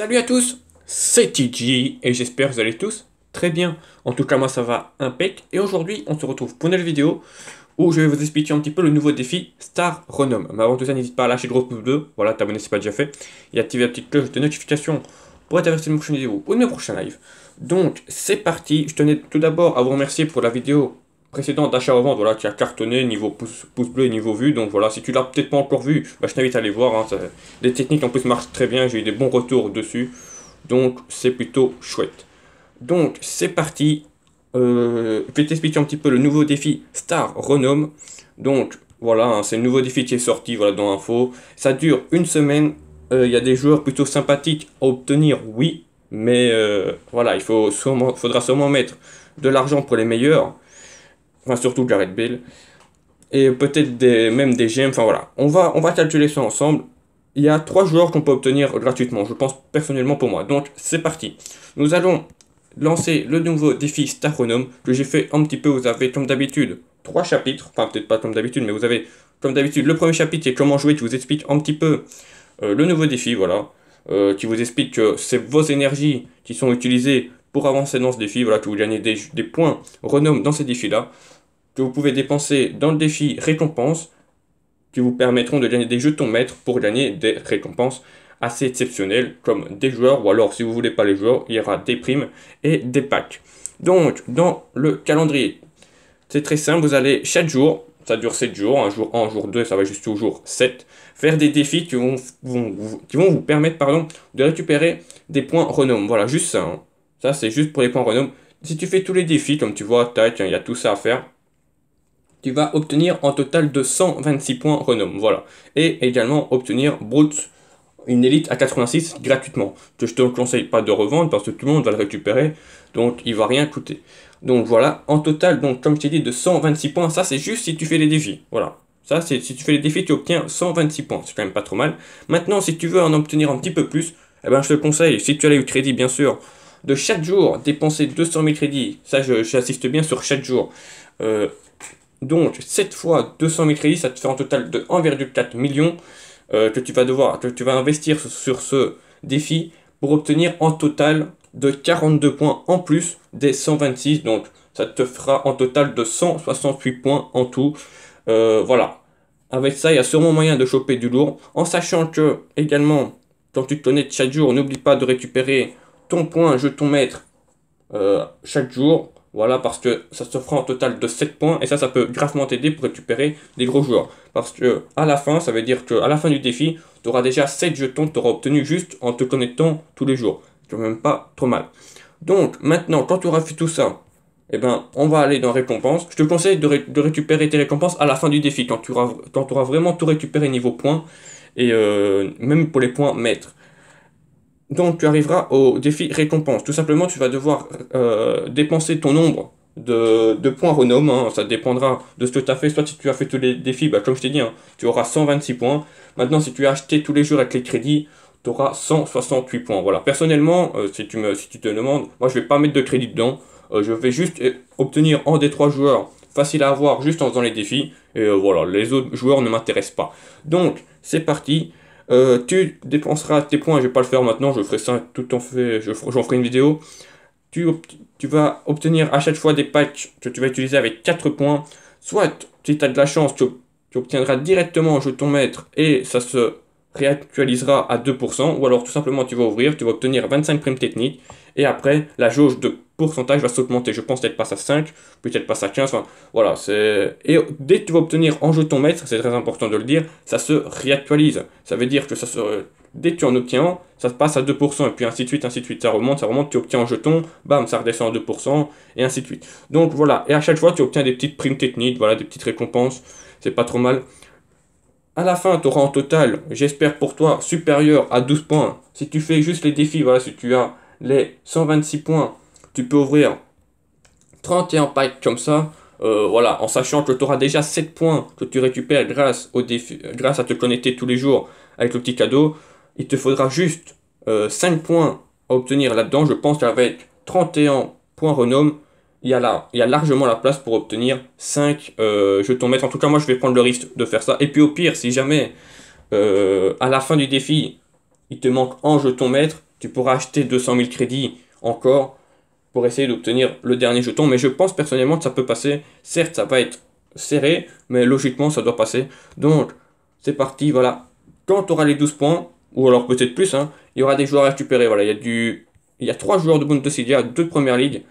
Salut à tous, c'est TG et j'espère que vous allez tous très bien. En tout cas, moi ça va impec. Et aujourd'hui, on se retrouve pour une nouvelle vidéo où je vais vous expliquer un petit peu le nouveau défi Star Renom. Mais avant tout ça, n'hésite pas à lâcher le gros pouce bleu, voilà, t'abonner si pas déjà fait, et activer la petite cloche de notification pour être averti de mes prochaines vidéos ou de mes prochains lives. Donc, c'est parti. Je tenais tout d'abord à vous remercier pour la vidéo précédent d'achat-revente, voilà, qui a cartonné niveau pouce, bleu et niveau vue. Donc voilà, si tu l'as peut-être pas encore vu, bah, je t'invite à aller voir. Hein, les techniques en plus marchent très bien, j'ai eu des bons retours dessus. Donc c'est plutôt chouette. Donc c'est parti. Euh, je vais t'expliquer un petit peu le nouveau défi Star Renom. Donc voilà, hein, c'est le nouveau défi qui est sorti voilà, dans l'info. Ça dure une semaine. Euh, il y a des joueurs plutôt sympathiques à obtenir, oui. Mais euh, voilà, il faut faudra sûrement mettre de l'argent pour les meilleurs enfin surtout Jared Bale, et peut-être des, même des GM, enfin voilà. On va, on va calculer ça ensemble. Il y a trois joueurs qu'on peut obtenir gratuitement, je pense personnellement pour moi. Donc c'est parti. Nous allons lancer le nouveau défi Staronome que j'ai fait un petit peu, vous avez comme d'habitude trois chapitres, enfin peut-être pas comme d'habitude, mais vous avez comme d'habitude le premier chapitre qui est comment jouer, qui vous explique un petit peu euh, le nouveau défi, voilà, qui euh, vous explique que c'est vos énergies qui sont utilisées pour avancer dans ce défi, voilà, que vous gagnez des, points renom dans ces défis-là que vous pouvez dépenser dans le défi récompense qui vous permettront de gagner des jetons maîtres pour gagner des récompenses assez exceptionnelles comme des joueurs ou alors si vous voulez pas les joueurs il y aura des primes et des packs. Donc dans le calendrier c'est très simple vous allez chaque jour ça dure 7 jours, un jour 1, un jour 2, ça va jusqu'au jour 7, faire des défis qui vont, qui vont vous permettre pardon, de récupérer des points renom. Voilà, juste ça. Hein. Ça, c'est juste pour les points renom. Si tu fais tous les défis, comme tu vois, hein, il y a tout ça à faire tu vas obtenir en total de 126 points renom, voilà. Et également obtenir brut une élite à 86 gratuitement, Je je te conseille pas de revendre parce que tout le monde va le récupérer, donc il va rien coûter. Donc voilà, en total, donc comme je t'ai dit, de 126 points, ça c'est juste si tu fais les défis, voilà. Ça, c'est si tu fais les défis, tu obtiens 126 points, c'est quand même pas trop mal. Maintenant, si tu veux en obtenir un petit peu plus, eh ben, je te conseille, si tu as les crédits, bien sûr, de chaque jour dépenser 200 000 crédits, ça j'assiste bien sur chaque jour, euh, donc 7 fois 200 000 crédits, ça te fait un total de 1,4 million euh, que tu vas devoir, que tu vas investir sur, ce défi pour obtenir en total de 42 points en plus des 126. Donc ça te fera en total de 168 points en tout. Euh, voilà. Avec ça, il y a sûrement moyen de choper du lourd. En sachant que, également, quand tu te connais chaque jour, n'oublie pas de récupérer ton point jeton maître euh, chaque jour. Voilà, parce que ça se fera un total de 7 points et ça, ça peut gravement t'aider pour récupérer des gros joueurs. Parce que à la fin, ça veut dire qu'à la fin du défi, tu auras déjà 7 jetons que tu auras obtenus juste en te connectant tous les jours. C'est même pas trop mal. Donc maintenant, quand tu auras fait tout ça, eh ben, on va aller dans récompense. Je te conseille de, récupérer tes récompenses à la fin du défi, quand tu auras, auras vraiment tout récupéré niveau points, et euh, même pour les points maîtres. Donc tu arriveras au défi récompense. Tout simplement, tu vas devoir euh, dépenser ton nombre de, points renom. Hein. Ça dépendra de ce que tu as fait. Soit si tu as fait tous les défis, bah, comme je t'ai dit, hein, tu auras 126 points. Maintenant, si tu as acheté tous les jours avec les crédits, tu auras 168 points. Voilà. Personnellement, euh, si, tu me, si tu te demandes, moi je vais pas mettre de crédit dedans. Euh, je vais juste obtenir un des trois joueurs facile à avoir juste en faisant les défis. Et voilà, les autres joueurs ne m'intéressent pas. Donc, c'est parti. Euh, tu dépenseras tes points, je vais pas le faire maintenant, je ferai ça tout en fait, j'en ferai une vidéo. Tu, vas obtenir à chaque fois des patchs que tu vas utiliser avec 4 points. Soit, si tu as de la chance, tu, tu obtiendras directement un jeton maître et ça se réactualisera à 2%. Ou alors tout simplement, tu vas ouvrir, tu vas obtenir 25 primes techniques. Et après, la jauge de pourcentage va s'augmenter. Je pense peut-être passe à 5, peut-être passe à 15. Enfin, voilà, c'est... Et dès que tu vas obtenir en jeton maître, c'est très important de le dire, ça se réactualise. Ça veut dire que ça se... dès que tu en obtiens ça passe à 2%, et puis ainsi de suite, ainsi de suite. Ça remonte, ça remonte, tu obtiens un jeton, bam, ça redescend à 2%, et ainsi de suite. Donc voilà, et à chaque fois, tu obtiens des petites primes techniques, voilà, des petites récompenses, c'est pas trop mal. À la fin, tu auras en total, j'espère pour toi, supérieur à 12 points. Si tu fais juste les défis, voilà, si tu as les 126 points tu peux ouvrir 31 packs comme ça, euh, voilà, en sachant que tu auras déjà 7 points que tu récupères grâce, au grâce à te connecter tous les jours avec le petit cadeau. Il te faudra juste 5 euh, points à obtenir là-dedans. Je pense qu'avec 31 points renom, il y, a là, il y largement la place pour obtenir 5 euh, jetons maîtres. En tout cas, moi, je vais prendre le risque de faire ça. Et puis au pire, si jamais à la fin du défi, il te manque un jeton maître, tu pourras acheter 200 000 crédits encore pour essayer d'obtenir le dernier jeton. Mais je pense personnellement que ça peut passer. Certes, ça va être serré, mais logiquement, ça doit passer. Donc, c'est parti, voilà. Quand tu auras les 12 points, ou alors peut-être plus, hein, il y aura des joueurs à récupérer. Voilà, il y a du... Il y a 3 joueurs de Bundesliga, 2 de Première Ligue.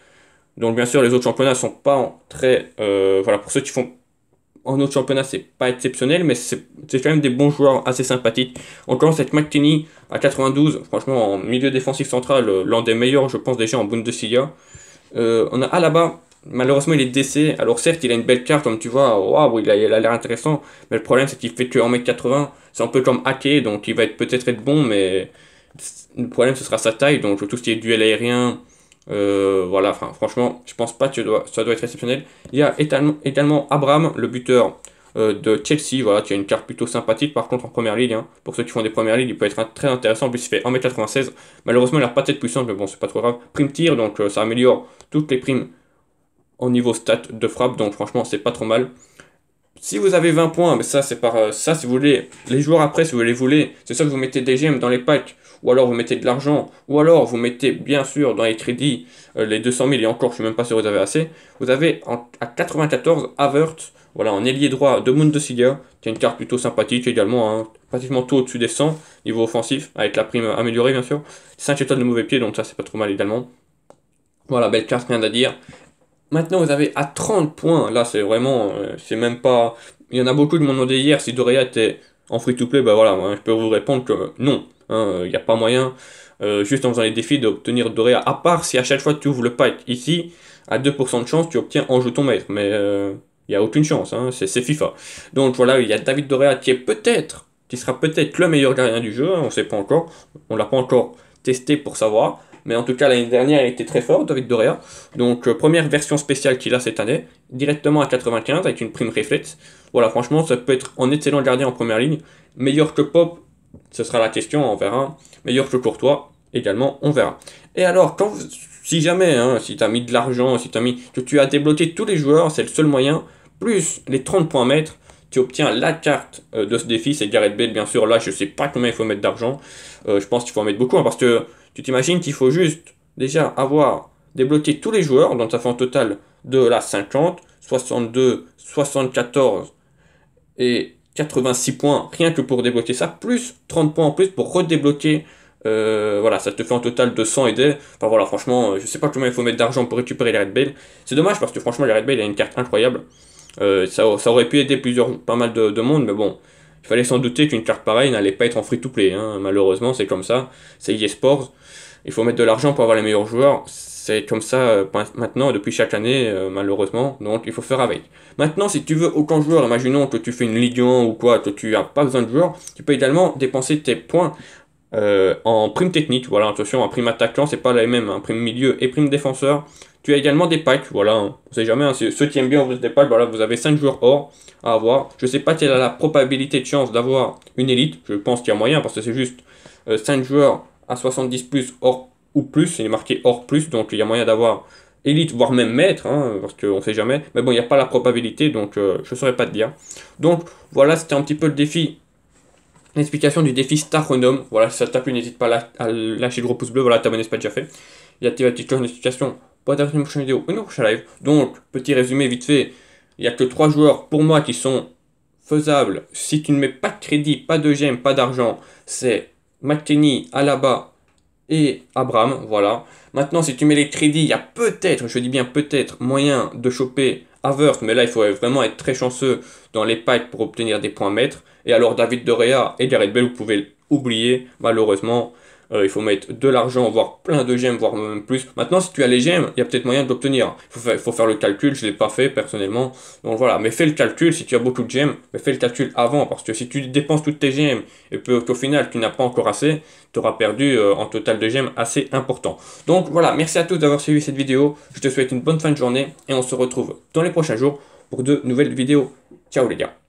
Donc bien sûr, les autres championnats sont pas très... Euh, voilà, pour ceux qui font en autre championnat, c'est pas exceptionnel, mais c'est quand même des bons joueurs assez sympathiques. Encore cette McKinney à 92, franchement, en milieu défensif central, euh, l'un des meilleurs, je pense, déjà en Bundesliga. Euh, on a là-bas, malheureusement, il est décès. Alors, certes, il a une belle carte, comme tu vois, waouh, il a l'air intéressant, mais le problème, c'est qu'il fait que 1m80. C'est un peu comme hacké donc il va peut-être être bon, mais le problème, ce sera sa taille. Donc, tout ce qui est duel aérien, euh, voilà, franchement, je pense pas que ça doit être exceptionnel. Il y a également Abraham, le buteur euh, de Chelsea, voilà, qui a une carte plutôt sympathique. Par contre, en première ligue, hein. pour ceux qui font des premières ligues, il peut être très intéressant. En plus, il fait 1m96. Malheureusement, il n'a pas de tête puissante, mais bon, c'est pas trop grave. Prime tir, donc euh, ça améliore toutes les primes au niveau stat de frappe. Donc, franchement, c'est pas trop mal. Si vous avez 20 points, mais ça, c'est par ça, si vous voulez, les joueurs après, si vous les voulez, c'est ça que vous mettez des gemmes dans les packs ou alors vous mettez de l'argent, ou alors vous mettez bien sûr dans les crédits euh, les 200 000, et encore je suis même pas sûr que vous avez assez, vous avez à 94 Avert, voilà, en ailier droit de Mundesiga, qui est une carte plutôt sympathique également, hein. pratiquement tout au-dessus des 100, niveau offensif, avec la prime améliorée bien sûr, 5 étoiles de mauvais pied, donc ça c'est pas trop mal également. Voilà, belle carte, rien à dire. Maintenant, vous avez à 30 points. Là, c'est vraiment, euh, c'est même pas. Il y en a beaucoup de m'ont demandé hier si Doria était en free to play. Bah ben voilà, je peux vous répondre que non. Il hein, n'y euh, a pas moyen, euh, juste en faisant les défis, d'obtenir Dorea. À part si à chaque fois tu ouvres le pack. Ici, à 2% de chance, tu obtiens un jeton maître. Mais il euh, n'y a aucune chance, hein, c'est FIFA. Donc voilà, il y a David Dorea qui est peut-être, qui sera peut-être le meilleur gardien du jeu. Hein, on ne sait pas encore. On ne l'a pas encore testé pour savoir. Mais en tout cas, l'année dernière, il était très fort, David Dorea. Donc, première version spéciale qu'il a cette année, directement à 95 avec une prime réflexe. Voilà, franchement, ça peut être un excellent gardien en première ligne, meilleur que Pop ce sera la question, on verra. Meilleur que toi, également, on verra. Et alors, quand, si jamais, hein, si tu as mis de l'argent, si mis, tu as débloqué tous les joueurs, c'est le seul moyen, plus les 30 points mètres, tu obtiens la carte euh, de ce défi, c'est Garrett Bell, bien sûr. Là, je sais pas combien il faut mettre d'argent. Euh, je pense qu'il faut en mettre beaucoup, hein, parce que tu t'imagines qu'il faut juste, déjà, avoir débloqué tous les joueurs, donc ça fait un total de la 50, 62, 74 et 86 points rien que pour débloquer ça, plus 30 points en plus pour redébloquer. Euh, voilà, ça te fait en total 200 100 et des. Enfin voilà, franchement, euh, je sais pas comment il faut mettre d'argent pour récupérer les Red Bale. C'est dommage parce que franchement, les Red Bale, il a une carte incroyable. Euh, ça, ça, aurait pu aider plusieurs, pas mal de, monde, mais bon, il fallait s'en douter qu'une carte pareille n'allait pas être en free to play. Hein. Malheureusement, c'est comme ça. C'est e Sports, Il faut mettre de l'argent pour avoir les meilleurs joueurs. C'est comme ça euh, maintenant, depuis chaque année, euh, malheureusement, donc il faut faire avec. Maintenant, si tu veux aucun joueur, imaginons que tu fais une Ligue 1 ou quoi, que tu n'as pas besoin de joueur tu peux également dépenser tes points euh, en prime technique, voilà, attention, en prime attaquant, c'est pas la même, un hein. prime milieu et prime défenseur. Tu as également des packs, voilà, c'est hein. on sait jamais, hein, ceux qui aiment bien ouvrir des packs, voilà, vous avez 5 joueurs or à avoir. Je sais pas quelle est la probabilité de chance d'avoir une élite, je pense qu'il y a moyen parce que c'est juste cinq 5 joueurs à 70 plus hors ou plus, il est marqué hors plus, donc il y a moyen d'avoir élite, voire même maître, hein, parce qu'on ne sait jamais. Mais bon, il n'y a pas la probabilité, donc euh, je ne saurais pas te dire. Donc voilà, c'était un petit peu le défi, l'explication du défi Star Voilà, si ça t'a plu, n'hésite pas à, lâcher le gros pouce bleu, voilà, t'abonner, c'est pas déjà fait. il active la petite cloche de pour être une prochaine vidéo, une prochaine live. Donc, petit résumé vite fait, il n'y a que trois joueurs pour moi qui sont faisables. Si tu ne mets pas de crédit, pas de gemme, pas d'argent, c'est McKenny, Alaba, et Abraham, voilà. Maintenant, si tu mets les crédits, il y a peut-être, je dis bien peut-être, moyen de choper Averth, mais là, il faudrait vraiment être très chanceux dans les packs pour obtenir des points maîtres. Et alors, David Dorea et Gareth Bell, vous pouvez oublier, malheureusement, euh, il faut mettre de l'argent, voire plein de gemmes, voire même plus. Maintenant, si tu as les gemmes, il y a peut-être moyen de l'obtenir. Il faut faire, le calcul, je ne l'ai pas fait personnellement. Donc voilà, mais fais le calcul, si tu as beaucoup de gemmes, mais fais le calcul avant, parce que si tu dépenses toutes tes gemmes et qu'au final tu n'as pas encore assez, tu auras perdu euh, en total de gemmes assez important. Donc voilà, merci à tous d'avoir suivi cette vidéo, je te souhaite une bonne fin de journée et on se retrouve dans les prochains jours pour de nouvelles vidéos. Ciao les gars